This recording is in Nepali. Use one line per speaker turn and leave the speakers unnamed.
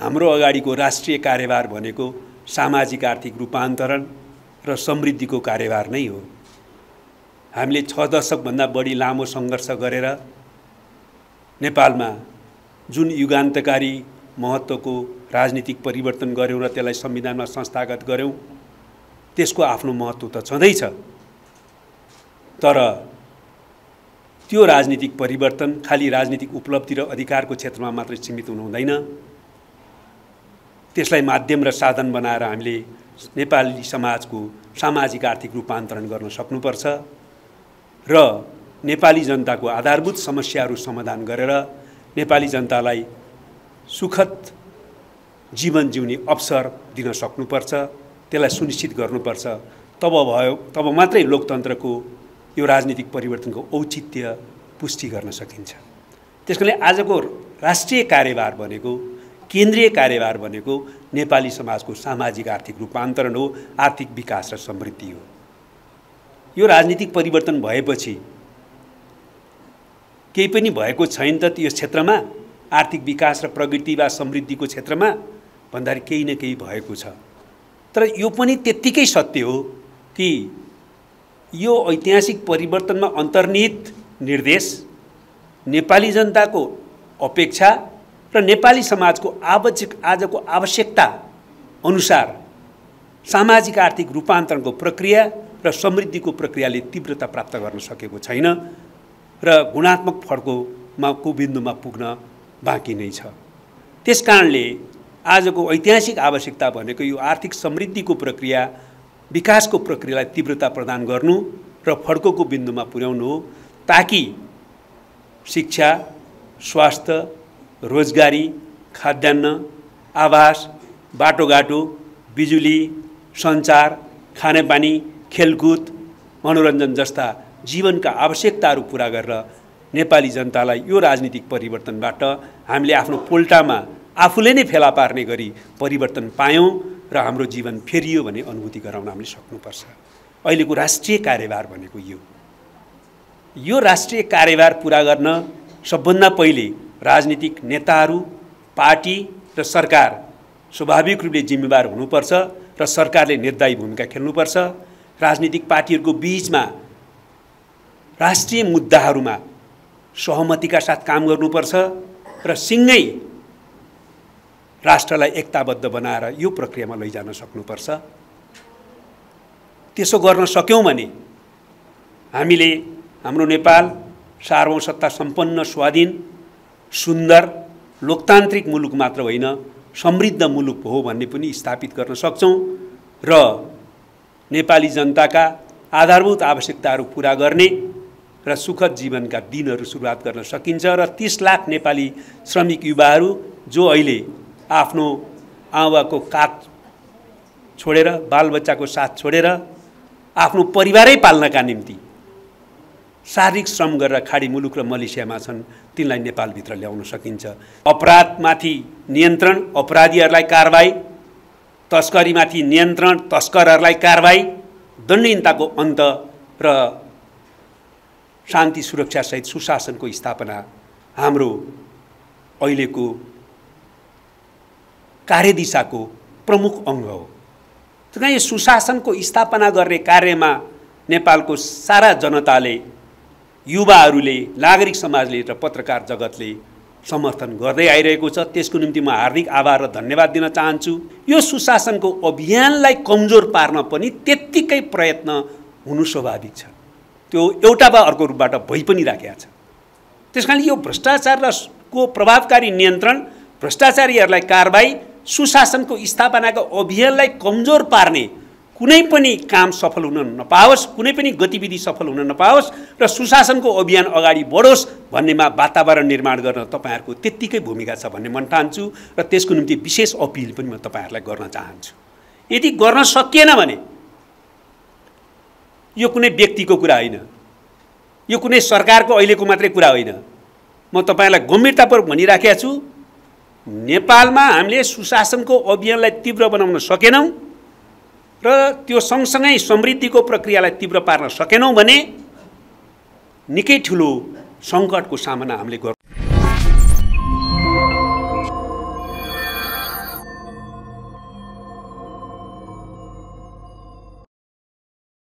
हाम्रो अगाडिको राष्ट्रिय कार्यभार भनेको सामाजिक आर्थिक रूपान्तरण र समृद्धिको कार्यभार नै हो हामीले छ दशकभन्दा बढी लामो सङ्घर्ष गरेर नेपालमा जुन युगान्तकारी महत्त्वको राजनीतिक परिवर्तन गऱ्यौँ र त्यसलाई संविधानमा संस्थागत गऱ्यौँ त्यसको आफ्नो महत्त्व त छँदैछ तर त्यो राजनीतिक परिवर्तन खालि राजनीतिक उपलब्धि र अधिकारको क्षेत्रमा मात्रै सीमित हुनु हुँदैन त्यसलाई माध्यम र साधन बनाएर हामीले नेपाली समाजको सामाजिक आर्थिक रूपान्तरण गर्न सक्नुपर्छ र नेपाली जनताको आधारभूत समस्याहरू समाधान गरेर नेपाली जनतालाई सुखद जीवन जिउने अवसर दिन सक्नुपर्छ त्यसलाई सुनिश्चित गर्नुपर्छ तब भयो तब मात्रै लोकतन्त्रको यो राजनीतिक परिवर्तनको औचित्य पुष्टि गर्न सकिन्छ कारणले आजको राष्ट्रिय कार्यभार भनेको केन्द्रीय कार्यभार भनेको नेपाली समाजको सामाजिक आर्थिक रूपान्तरण हो आर्थिक विकास र समृद्धि हो यो राजनीतिक परिवर्तन भएपछि केही पनि भएको छैन त यो क्षेत्रमा आर्थिक विकास र प्रगति वा समृद्धिको क्षेत्रमा भन्दाखेरि केही न केही भएको छ तर यो पनि त्यत्तिकै सत्य हो कि यो ऐतिहासिक परिवर्तनमा अन्तर्निहित निर्देश नेपाली जनताको अपेक्षा र नेपाली समाजको आवश्यक आजको आवश्यकता अनुसार सामाजिक आर्थिक रूपान्तरणको प्रक्रिया र समृद्धिको प्रक्रियाले तीव्रता प्राप्त गर्न सकेको छैन र गुणात्मक फड्कोमा को बिन्दुमा पुग्न बाँकी नै छ त्यस कारणले आजको ऐतिहासिक आवश्यकता भनेको यो आर्थिक समृद्धिको प्रक्रिया विकासको प्रक्रियालाई तीव्रता प्रदान गर्नु र फड्को बिन्दुमा पुर्याउनु हो ताकि शिक्षा स्वास्थ्य रोजगारी खाद्यान्न आवास बाटोघाटो बिजुली सञ्चार खानेपानी खेलकुद मनोरञ्जन जस्ता जीवनका आवश्यकताहरू पुरा गरेर नेपाली जनतालाई यो राजनीतिक परिवर्तनबाट हामीले आफ्नो पोल्टामा आफूले नै फेला पार्ने गरी परिवर्तन पायौँ र हाम्रो जीवन फेरियो भन्ने अनुभूति गराउन हामीले सक्नुपर्छ अहिलेको राष्ट्रिय कार्यभार भनेको यो यो राष्ट्रिय कार्यभार पुरा गर्न सबभन्दा पहिले राजनीतिक नेताहरू पार्टी र सरकार स्वाभाविक रूपले जिम्मेवार हुनुपर्छ र सरकारले निर्दायी भूमिका खेल्नुपर्छ राजनीतिक पार्टीहरूको बिचमा राष्ट्रिय मुद्दाहरूमा सहमतिका साथ काम गर्नुपर्छ र सिँगै राष्ट्रलाई एकताबद्ध बनाएर यो प्रक्रियामा लैजान सक्नुपर्छ त्यसो गर्न सक्यौँ भने हामीले हाम्रो नेपाल सार्वसत्ता सम्पन्न स्वाधीन सुन्दर लोकतान्त्रिक मुलुक मात्र होइन समृद्ध मुलुक हो भन्ने पनि स्थापित गर्न सक्छौँ र नेपाली जनताका आधारभूत आवश्यकताहरू पुरा गर्ने र सुखद जीवनका दिनहरू सुरुवात गर्न सकिन्छ र तिस लाख नेपाली श्रमिक युवाहरू जो अहिले आफ्नो आवाको काठ छोडेर बालबच्चाको साथ छोडेर आफ्नो परिवारै पाल्नका निम्ति शारीरिक श्रम गरेर खाडी मुलुक र मलेसियामा छन् तिनलाई नेपालभित्र ल्याउन सकिन्छ अपराधमाथि नियन्त्रण अपराधीहरूलाई कारवाही तस्करीमाथि नियन्त्रण तस्करहरूलाई कारवाही दण्डहीनताको अन्त र शान्ति सुरक्षासहित सुशासनको स्थापना हाम्रो अहिलेको कार्यदिशाको प्रमुख अङ्ग हो यो सुशासनको स्थापना गर्ने कार्यमा नेपालको सारा जनताले युवाहरूले नागरिक समाजले र पत्रकार जगतले समर्थन गर्दै आइरहेको छ त्यसको निम्ति म हार्दिक आभार र धन्यवाद दिन चाहन्छु यो सुशासनको अभियानलाई कमजोर पार्न पनि त्यत्तिकै प्रयत्न हुनु स्वाभाविक छ त्यो एउटा वा अर्को रूपबाट भइ पनि राखेका छ त्यस कारणले यो भ्रष्टाचार र को प्रभावकारी नियन्त्रण भ्रष्टाचारीहरूलाई कारवाही सुशासनको स्थापनाको अभियानलाई कमजोर पार्ने कुनै पनि काम सफल हुन नपाओस् कुनै पनि गतिविधि सफल हुन नपाओस् र सुशासनको अभियान अगाडि बढोस् भन्नेमा वातावरण निर्माण गर्न तपाईँहरूको त्यत्तिकै भूमिका छ भन्ने मन ठान्छु र त्यसको निम्ति विशेष अपिल पनि म तपाईँहरूलाई गर्न चाहन्छु यदि गर्न सकिएन भने यो कुनै व्यक्तिको कुरा होइन यो कुनै सरकारको अहिलेको मात्रै कुरा होइन म तपाईँलाई गम्भीरतापूर्वक भनिराखेका छु नेपालमा हामीले सुशासनको अभियानलाई तीव्र बनाउन सकेनौँ र त्यो सँगसँगै समृद्धिको प्रक्रियालाई तीव्र पार्न सकेनौँ भने निकै ठुलो सङ्कटको सामना हामीले गर्नु